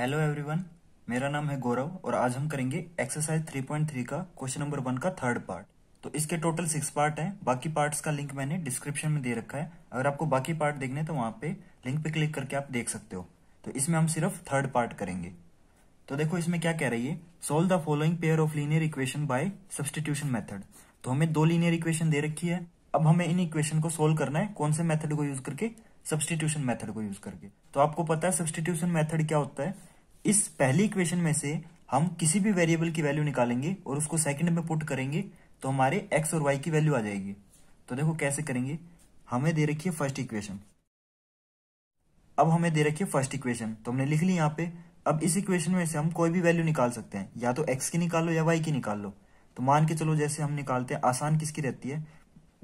hello everyone मेरा नाम है गौरव और आज हम करेंगे एक्सरसाइज 3.3 का क्वेश्चन नंबर वन का थर्ड पार्ट तो इसके टोटल सिक्स पार्ट हैं बाकी पार्ट्स का लिंक मैंने डिस्क्रिप्शन में दे रखा है अगर आपको बाकी पार्ट देखने तो वहां पे लिंक पे क्लिक करके आप देख सकते हो तो इसमें हम सिर्फ थर्ड पार्ट करेंगे तो देखो इसमें क्या कह रही है solve the following pair of linear equation by substitution method तो हमें दो लीनियर इक्वेशन दे रखी है अब हमें इन इक्वेशन को सोल्व करना है कौन से मेथड को यूज करके सब्सटीट्यूशन मेथड को यूज करके तो आपको पता है सब्सटीट्यूशन मेथड क्या होता है इस पहली इक्वेशन में से हम किसी भी वेरिएबल की वैल्यू निकालेंगे और उसको सेकंड में पुट करेंगे तो हमारे एक्स और वाई की वैल्यू आ जाएगी तो देखो कैसे करेंगे हमें दे रखी है फर्स्ट इक्वेशन अब हमें दे रखी है फर्स्ट इक्वेशन तो हमने लिख ली यहाँ पे अब इस इक्वेशन में से हम कोई भी वैल्यू निकाल सकते हैं या तो एक्स की निकाल लो या वाई की निकाल लो तो मान के चलो जैसे हम निकालते हैं आसान किसकी रहती है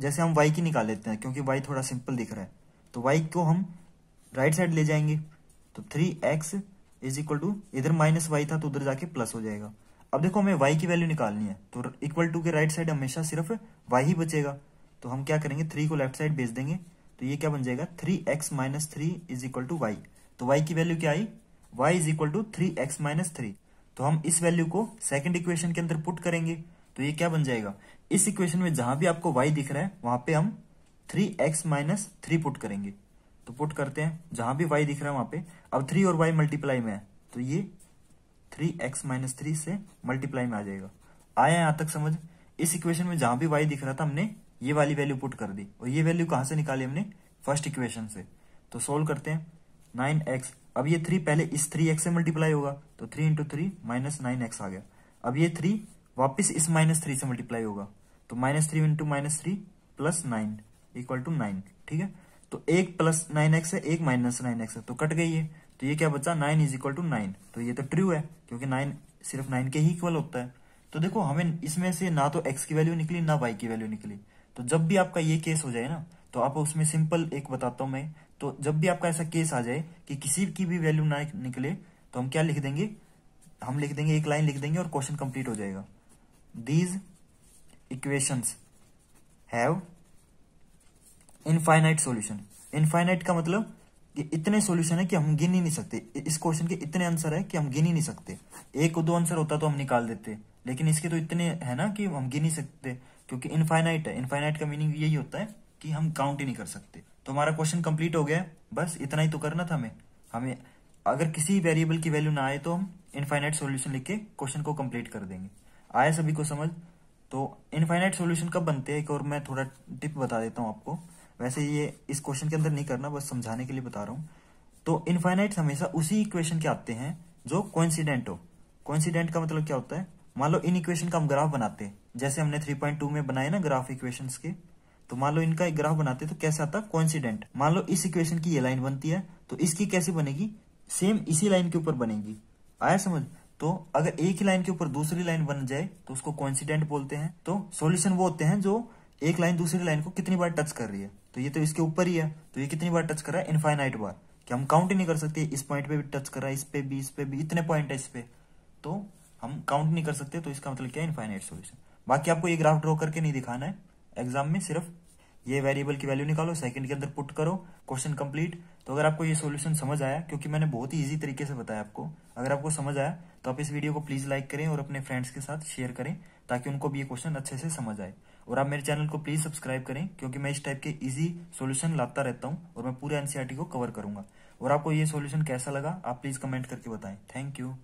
जैसे हम वाई की निकाल लेते हैं क्योंकि वाई थोड़ा सिंपल दिख रहा है तो वाई को हम राइट साइड ले जाएंगे तो three x is equal to इधर माइनस वाई था तो उधर जाके प्लस हो जाएगा अब देखो हमें वाई की वैल्यू निकालनी है तो इक्वल टू के राइट साइड हमेशा सिर्फ वाई ही बचेगा तो हम क्या करेंगे थ्री को लेफ्ट साइड भेज देंगे तो ये क्या बन जाएगा three x minus three is equal to y तो वाई की वैल्यू क्या आई y is equal to three x minus three तो हम इस वैल्यू को सेकेंड इक्वेशन के अंदर पुट करेंगे तो ये क्या बन जाएगा इस इक्वेशन में जहां भी आपको वाई दिख रहा है वहां पे हम three x minus three put करेंगे तो पुट करते हैं जहां भी वाई दिख रहा है वहां पे अब थ्री और वाई मल्टीप्लाई में है तो ये थ्री एक्स माइनस थ्री से मल्टीप्लाई में आ जाएगा आया यहां तक समझ इस इक्वेशन में जहां भी वाई दिख रहा था हमने ये वाली वैल्यू पुट कर दी और ये वैल्यू कहां से निकाली हमने फर्स्ट इक्वेशन से तो सोल्व करते हैं नाइन एक्स अब ये थ्री पहले इस थ्री एक्स से मल्टीप्लाई होगा तो three into three minus nine x आ गया अब ये थ्री वापिस इस माइनस थ्री से मल्टीप्लाई होगा तो minus three into minus three plus nine equal to nine ठीक है तो एक प्लस नाइन एक्स है एक माइनस नाइन एक्स है तो कट गई है तो ये क्या बचा nine is equal to nine तो ये तो ट्रू है क्योंकि नाइन सिर्फ नाइन के ही इक्वल होता है तो देखो हमें इसमें से ना तो एक्स की वैल्यू निकली ना वाई की वैल्यू निकली तो जब भी आपका ये केस हो जाए ना तो आप उसमें सिंपल एक बताता हूं मैं तो जब भी आपका ऐसा केस आ जाए कि किसी की भी वैल्यू ना निकले तो हम क्या लिख देंगे हम लिख देंगे एक लाइन लिख देंगे और क्वेश्चन कंप्लीट हो जाएगा these equations have infinite solution infinite का मतलब कि इतने सोल्यूशन है कि हम गिन ही नहीं सकते इस क्वेश्चन के इतने आंसर है कि हम गिन ही नहीं सकते एक दो आंसर होता तो हम निकाल देते लेकिन इसके तो इतने है ना कि हम गिन ही सकते क्योंकि इनफाइनाइट है इनफाइनाइट का मीनिंग यही होता है कि हम काउंट ही नहीं कर सकते तो हमारा क्वेश्चन कंप्लीट हो गया बस इतना ही तो करना था हमें हमें अगर किसी वेरिएबल की वैल्यू ना आए तो हम इनफाइनाइट सोल्यूशन लिख के क्वेश्चन को कंप्लीट कर देंगे आया सभी को समझ तो इनफाइनाइट सोल्यूशन कब बनते हैं एक और मैं थोड़ा टिप बता देता हूँ आपको वैसे ये इस क्वेश्चन के अंदर नहीं करना बस समझाने के लिए बता रहा हूं तो इनफाइनाइट हमेशा उसी इक्वेशन के आते हैं जो कोइंसिडेंट हो कोइंसिडेंट का मतलब क्या होता है मान लो इन इक्वेशन का हम ग्राफ बनाते जैसे हमने 3.2 में बनाए ना ग्राफ इक्वेशन के तो मान लो इनका एक ग्राफ बनाते तो कैसे आता कोइंसिडेंट मान लो इस इक्वेशन की ये लाइन बनती है तो इसकी कैसे बनेगी सेम इसी लाइन के ऊपर बनेगी आया समझ तो अगर एक ही लाइन के ऊपर दूसरी लाइन बन जाए तो उसको कोइंसिडेंट बोलते हैं तो सॉल्यूशन वो होते हैं जो एक लाइन दूसरी लाइन को कितनी बार टच कर रही है तो ये तो इसके ऊपर ही है तो ये कितनी बार टच कर रहा है इनफाइनाइट बार कि हम काउंट ही नहीं कर सकते इस पॉइंट पे भी टच कर रहा है इस पे भी इस पे भी इतने पॉइंट है इस पे तो हम काउंट नहीं कर सकते तो इसका मतलब क्या है इनफाइनाइट सोल्यूशन बाकी आपको ये ग्राफ ड्रॉ करके नहीं दिखाना है एग्जाम में सिर्फ ये वेरिएबल की वैल्यू निकालो सेकंड के अंदर पुट करो क्वेश्चन कंप्लीट तो अगर आपको ये सॉल्यूशन समझ आया क्योंकि मैंने बहुत ही इजी तरीके से बताया आपको अगर आपको समझ आया तो आप इस वीडियो को प्लीज लाइक करें और अपने फ्रेंड्स के साथ शेयर करें ताकि उनको भी ये क्वेश्चन अच्छे से समझ आए और आप मेरे चैनल को प्लीज सब्सक्राइब करें क्योंकि मैं इस टाइप के इजी सॉल्यूशन लाता रहता हूं और मैं पूरे एनसीईआरटी e को कवर करूंगा और आपको ये सॉल्यूशन कैसा लगा आप प्लीज कमेंट करके बताएं थैंक यू